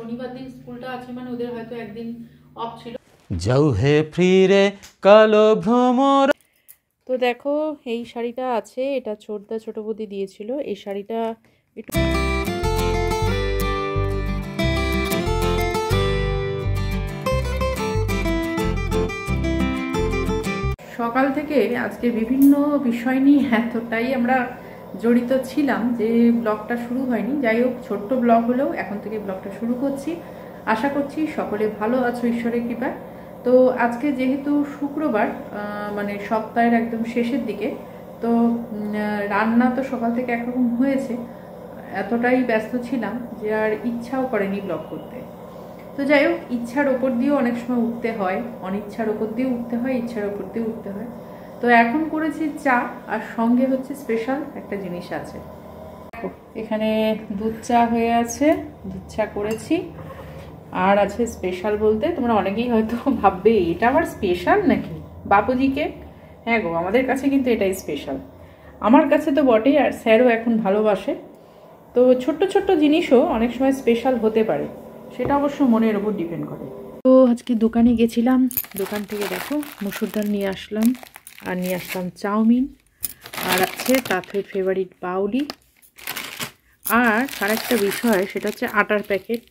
শনিবার দিন স্কুলটা আছে মানে ওদের হয়তো একদিন অফ ছিল কালো ভ্রমর তো দেখো এই শাড়িটা আছে এটা ছোটদা ছোট বৌদি দিয়েছিল এই শাড়িটা একটু সকাল থেকে আজকে বিভিন্ন বিষয় নিয়ে এতটাই আমরা জড়িত ছিলাম যে ব্লগটা শুরু হয়নি যাই হোক ছোট্ট ব্লগ হলেও এখন থেকে ব্লগটা শুরু করছি আশা করছি সকলে ভালো আছো ঈশ্বরের কৃপায় তো আজকে যেহেতু শুক্রবার মানে সপ্তাহের একদম শেষের দিকে তো রান্না তো সকাল থেকে একরকম হয়েছে এতটাই ব্যস্ত ছিলাম যে আর ইচ্ছাও করেনি ব্লগ করতে তো যাই হোক ইচ্ছার ওপর দিয়েও অনেক সময় উঠতে হয় অনিচ্ছার ওপর দিয়ে উঠতে হয় ইচ্ছার ওপর দিয়ে উঠতে হয় তো এখন করেছি চা আর সঙ্গে হচ্ছে স্পেশাল একটা জিনিস আছে এখানে দুধ চা হয়ে আছে দুধ চা করেছি আর আছে স্পেশাল বলতে তোমরা অনেকেই হয়তো ভাববে এটা আমার স্পেশাল নাকি বাপুজিকে হ্যাঁ গো আমাদের কাছে কিন্তু এটাই স্পেশাল আমার কাছে তো বটেই আর স্যারও এখন ভালোবাসে তো ছোট্ট ছোট্ট জিনিসও অনেক সময় স্পেশাল হতে পারে সেটা অবশ্য মনের ওপর ডিপেন্ড করে তো আজকে দোকানে গেছিলাম দোকান থেকে দেখো মুসুর ডাল নিয়ে আসলাম আর নিয়ে আসলাম চাউমিন আর আছে তাতে ফেভারিট বাউলি আর একটা বিষয় সেটা হচ্ছে আটার প্যাকেট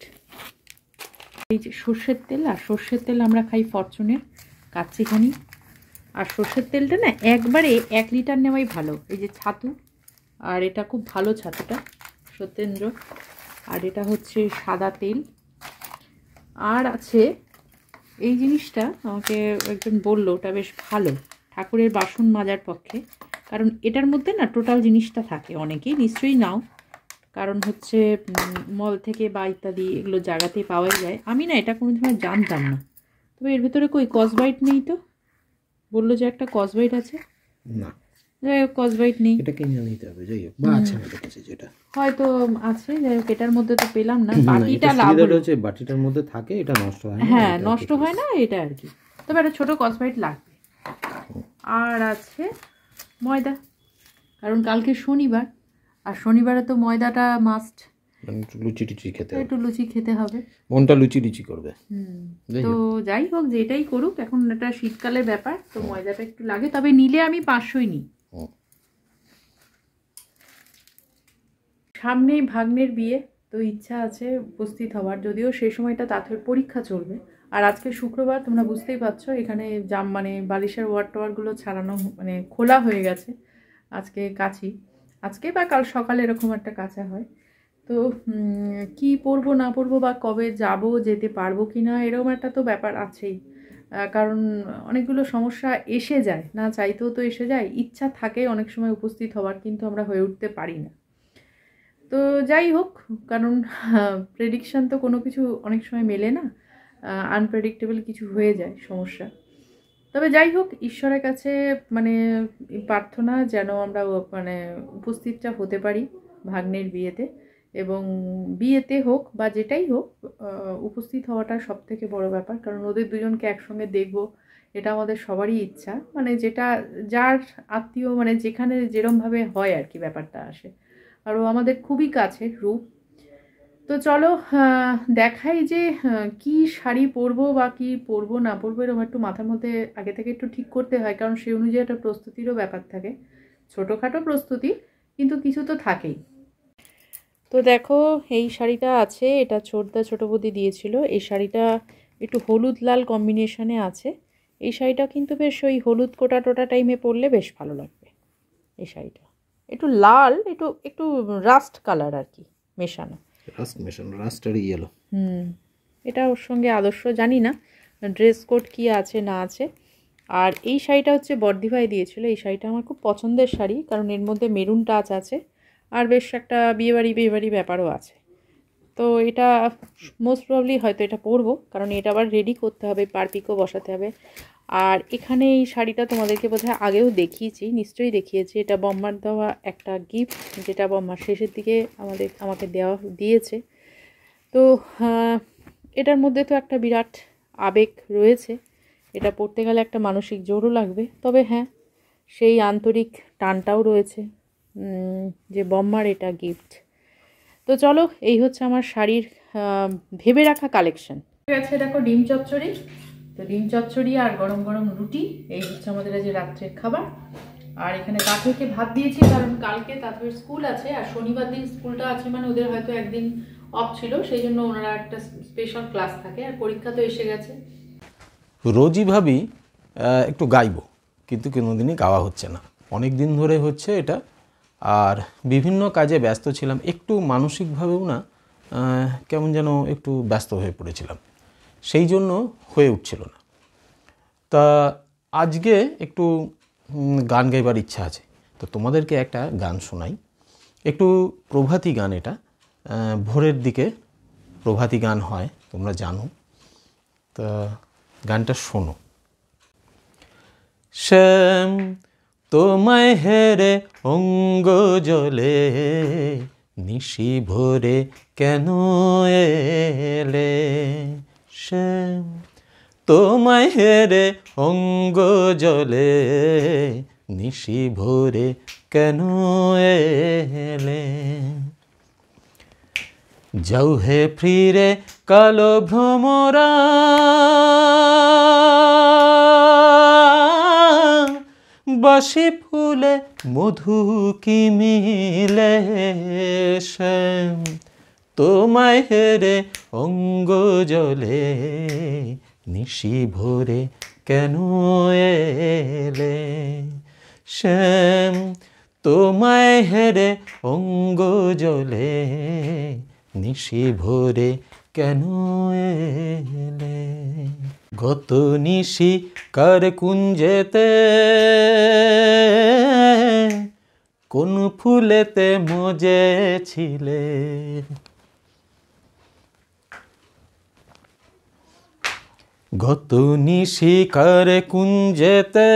এই যে সর্ষের তেল আর সর্ষের তেল আমরা খাই ফরচুনের কাচ্চিখানি আর সর্ষের তেলটা না একবারে এক লিটার নেওয়াই ভালো এই যে ছাতু আর এটা খুব ভালো ছাতুটা সত্যেন্দ্র আর এটা হচ্ছে সাদা তেল আর আছে এই জিনিসটা আমাকে একজন বললো ওটা বেশ ভালো ঠাকুরের বাসন মাজার পক্ষে কারণ এটার মধ্যে না টোটাল জিনিসটা থাকে অনেকেই নিশ্চয়ই নাও কারণ হচ্ছে মল থেকে বা ইত্যাদি এগুলো জায়গাতে পাওয়াই যায় আমি না এটা কোনো সময় জানতাম না তবে এর ভেতরে কই কসবাইট নেই তো বললো যে একটা কসবাইট আছে যাই হোক কসবাইট নেই এটা কিনে নিতে হবে যাই হোক বা আছে আমাদের কাছে যেটা হয়তো আছে যাই হোক এটার মধ্যে তো পেলাম না বাটিটা হচ্ছে বাটিটার মধ্যে থাকে এটা নষ্ট হয় হ্যাঁ নষ্ট হয় না এটা আর কি তবে একটা ছোট কসবাইট লাগবে আর আছে ময়দা কারণ কালকে শনিবার আর শনিবারে তো ময়দাটা মাস্ট মানে লুচি টুচি খেতে একটু লুচি খেতে হবে মনটা লুচি করবে তো যাই হোক যেটাই করুক এখন এটা শীতকালের ব্যাপার তো ময়দাটা একটু লাগে তবে নিলে আমি পাঁচশোই নিই সামনেই ভাগ্নের বিয়ে তো ইচ্ছা আছে উপস্থিত হওয়ার যদিও সেই সময়টা তাথের পরীক্ষা চলবে আর আজকে শুক্রবার তোমরা বুঝতেই পারছো এখানে জাম মানে বালিশের ওয়ার টোয়ারগুলো ছাড়ানো মানে খোলা হয়ে গেছে আজকে কাছি আজকে বা কাল সকালে এরকম একটা কাঁচা হয় তো কি পরবো না পরবো বা কবে যাব যেতে পারবো কি না এরকম একটা তো ব্যাপার আছেই কারণ অনেকগুলো সমস্যা এসে যায় না চাইতেও তো এসে যায় ইচ্ছা থাকে অনেক সময় উপস্থিত হওয়ার কিন্তু আমরা হয়ে উঠতে পারি না তো যাই হোক কারণ প্রেডিকশান তো কোনো কিছু অনেক সময় মেলে না আনপ্রেডিক্টেবল কিছু হয়ে যায় সমস্যা তবে যাই হোক ঈশ্বরের কাছে মানে প্রার্থনা যেন আমরা মানে উপস্থিতটা হতে পারি ভাগ্নের বিয়েতে এবং বিয়েতে হোক বা যেটাই হোক উপস্থিত হওয়াটা সব থেকে বড় ব্যাপার কারণ ওদের দুজনকে একসঙ্গে দেখব এটা আমাদের সবারই ইচ্ছা মানে যেটা যার আত্মীয় মানে যেখানে যেরমভাবে হয় আর কি ব্যাপারটা আসে আর ও আমাদের খুবই কাছে রূপ তো চলো দেখাই যে কি শাড়ি পরবো বা কি পরবো না পরবো এরকম একটু মাথার মধ্যে আগে থেকে একটু ঠিক করতে হয় কারণ সেই অনুযায়ী একটা প্রস্তুতিরও ব্যাপার থাকে ছোটোখাটো প্রস্তুতি কিন্তু কিছু তো থাকেই তো দেখো এই শাড়িটা আছে এটা ছোটদা ছোটো বৌদি দিয়েছিল এই শাড়িটা একটু হলুদ লাল কম্বিনেশনে আছে এই শাড়িটা কিন্তু বেশ ওই হলুদ কোটা টোটা টাইমে পরলে বেশ ভালো লাগবে এই শাড়িটা একটু লাল একটু একটু রাস্ট কালার আর কি মেশানো রাস্ট মেশানো রাস্টারই ইয়েলো হুম এটা ওর সঙ্গে আদর্শ জানি না ড্রেস কোড কি আছে না আছে আর এই শাড়িটা হচ্ছে বর্দিভাই দিয়েছিল এই শাড়িটা আমার খুব পছন্দের শাড়ি কারণ এর মধ্যে মেরুন টাচ আছে আর বেশ একটা বিয়েবাড়ি বিয়েবাড়ি ব্যাপারও আছে তো এটা মোস্ট প্রবলি হয়তো এটা পরবো কারণ এটা আবার রেডি করতে হবে পারপিকও বসাতে হবে আর এখানে এই শাড়িটা তোমাদেরকে বোধহয় আগেও দেখিয়েছি নিশ্চয়ই দেখিয়েছি এটা বম্মার দেওয়া একটা গিফট যেটা বম্মার শেষের দিকে আমাদের আমাকে দেওয়া দিয়েছে তো এটার মধ্যে তো একটা বিরাট আবেগ রয়েছে এটা পড়তে গেলে একটা মানসিক জোরও লাগবে তবে হ্যাঁ সেই আন্তরিক টানটাও রয়েছে যে বম্মার এটা গিফট তো চলো এই হচ্ছে আমার শাড়ির ভেবে রাখা কালেকশন আছে দেখো ডিম চচ্চড়ি তো ডিম চচ্চড়ি আর গরম গরম রুটি এই হচ্ছে আমাদের আজকে রাত্রের খাবার আর এখানে তাথুরকে ভাত দিয়েছি কারণ কালকে তাথুর স্কুল আছে আর শনিবার দিন স্কুলটা আছে মানে ওদের হয়তো একদিন অফ ছিল সেই জন্য ওনারা একটা স্পেশাল ক্লাস থাকে আর পরীক্ষা তো এসে গেছে রোজই ভাবি একটু গাইব কিন্তু কোনোদিনই গাওয়া হচ্ছে না অনেক দিন ধরে হচ্ছে এটা আর বিভিন্ন কাজে ব্যস্ত ছিলাম একটু মানসিকভাবেও না কেমন যেন একটু ব্যস্ত হয়ে পড়েছিলাম সেই জন্য হয়ে উঠছিল না তা আজকে একটু গান গাইবার ইচ্ছা আছে তো তোমাদেরকে একটা গান শোনাই একটু প্রভাতী গান এটা ভোরের দিকে প্রভাতী গান হয় তোমরা জানো তা গানটা শোনো শ্যাম তোমায় হেরে অঙ্গ জলে নিশি ভরে কেন এলে শ্যাম তোমায় হেরে অঙ্গ জলে নিশি ভরে কেন এলে যাও হে ফিরে কালো ভ্রমরা বসে ফুলে মধু কি মিলে শ্যাম তোমায় হেরে অঙ্গ জলে নিশি ভরে কেন এলে শ্যাম তোমায় হেরে অঙ্গ জলে নিশি ভরে কেন এলে গত নিশি কার কুঞ্জেতে কোন ফুলেতে মজেছিলে গত নিশি কার কুঞ্জেতে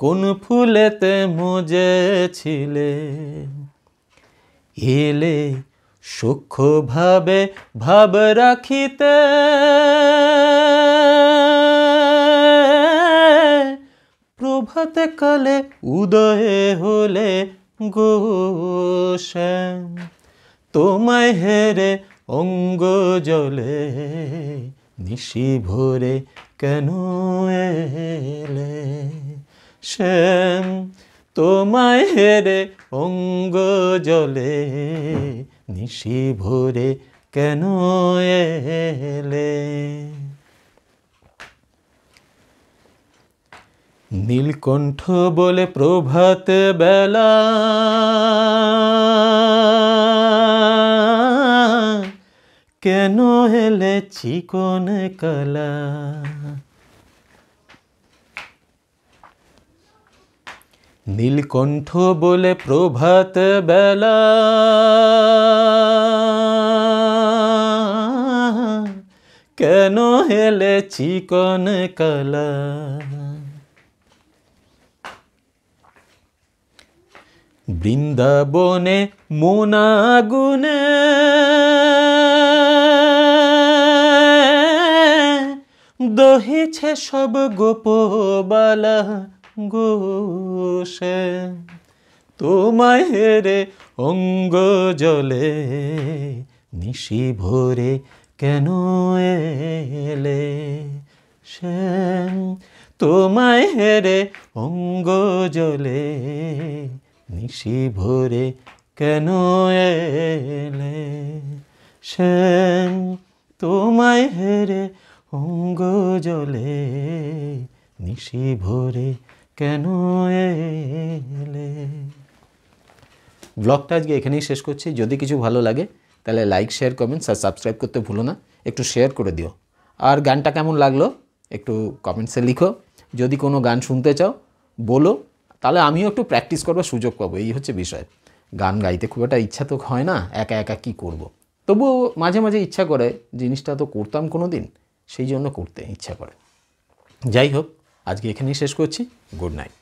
কোন ফুলেতে মজেছিলে এলে সূক্ষ্মভাবে ভাব রাখিতে প্রভাতে কালে উদয়ে হলে গোশ্যাম তোমায় হেরে অঙ্গ জলে নিশি ভরে কেন এলে শ্যাম তোমায় হেরে অঙ্গ জলে নিশি ভোরে কেন এলে নীলকণ্ঠ বলে প্রভাত বেলা কেন হেলে চিকন কলা নীলকণ্ঠ বলে প্রভাত বেলা কেন হেলে চিকন কালা বৃন্দাবনে মোনাগুনে দহেছে সব গোপবালা ঘুষে তোমায় হেরে অঙ্গ জলে নিশি ভোরে কেন এলে শ্যাম তোমায় হেরে অঙ্গ জলে নিশি ভোরে কেন এলে শ্যাম তোমায় হেরে অঙ্গ জলে নিশি ভরে কেন এলে ব্লগটা আজকে এখানেই শেষ করছি যদি কিছু ভালো লাগে তাহলে লাইক শেয়ার কমেন্টস আর সাবস্ক্রাইব করতে ভুলো না একটু শেয়ার করে দিও আর গানটা কেমন লাগলো একটু কমেন্টসে লিখো যদি কোনো গান শুনতে চাও বলো তাহলে আমিও একটু প্র্যাকটিস করবার সুযোগ পাবো এই হচ্ছে বিষয় গান গাইতে খুব একটা ইচ্ছা তো হয় না একা একা কি করব। তবুও মাঝে মাঝে ইচ্ছা করে জিনিসটা তো করতাম কোনো দিন সেই জন্য করতে ইচ্ছা করে যাই হোক আজকে এখানেই শেষ করছি গুড নাইট